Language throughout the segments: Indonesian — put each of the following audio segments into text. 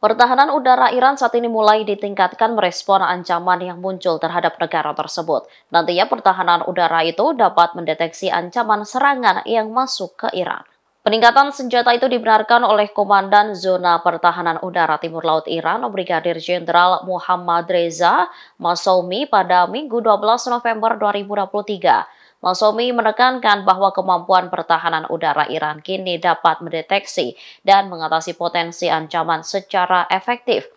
Pertahanan udara Iran saat ini mulai ditingkatkan merespon ancaman yang muncul terhadap negara tersebut. Nantinya pertahanan udara itu dapat mendeteksi ancaman serangan yang masuk ke Iran. Peningkatan senjata itu dibenarkan oleh Komandan Zona Pertahanan Udara Timur Laut Iran, Brigadir Jenderal Muhammad Reza Masomi pada Minggu 12 November 2023. Masomi menekankan bahwa kemampuan pertahanan udara Iran kini dapat mendeteksi dan mengatasi potensi ancaman secara efektif.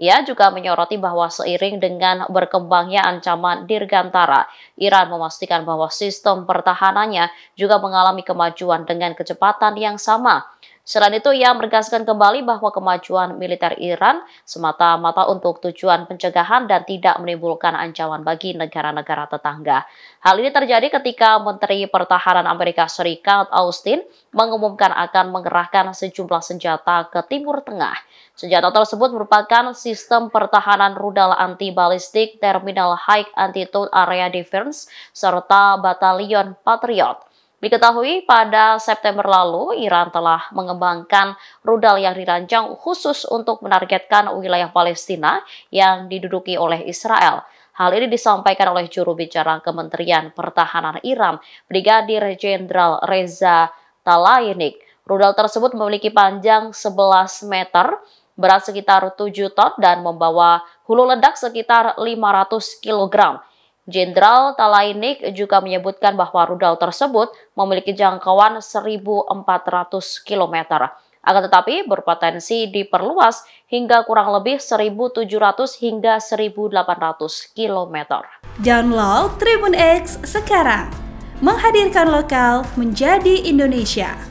Ia juga menyoroti bahwa seiring dengan berkembangnya ancaman Dirgantara, Iran memastikan bahwa sistem pertahanannya juga mengalami kemajuan dengan kecepatan yang sama Selain itu, ia menegaskan kembali bahwa kemajuan militer Iran semata-mata untuk tujuan pencegahan dan tidak menimbulkan ancaman bagi negara-negara tetangga. Hal ini terjadi ketika Menteri Pertahanan Amerika Serikat Austin mengumumkan akan mengerahkan sejumlah senjata ke Timur Tengah. Senjata tersebut merupakan sistem pertahanan rudal anti-balistik Terminal High Antitude Area Defense serta Batalion Patriot. Diketahui pada September lalu, Iran telah mengembangkan rudal yang dirancang khusus untuk menargetkan wilayah Palestina yang diduduki oleh Israel. Hal ini disampaikan oleh juru bicara Kementerian Pertahanan Iran, Brigadir Jenderal Reza Talainik. Rudal tersebut memiliki panjang 11 meter, berat sekitar 7 ton, dan membawa hulu ledak sekitar 500 kilogram. Jenderal Talainik juga menyebutkan bahwa rudal tersebut memiliki jangkauan 1.400 km. Akan tetapi berpotensi diperluas hingga kurang lebih 1.700 hingga 1.800 km. Download Tribun X sekarang, menghadirkan lokal menjadi Indonesia.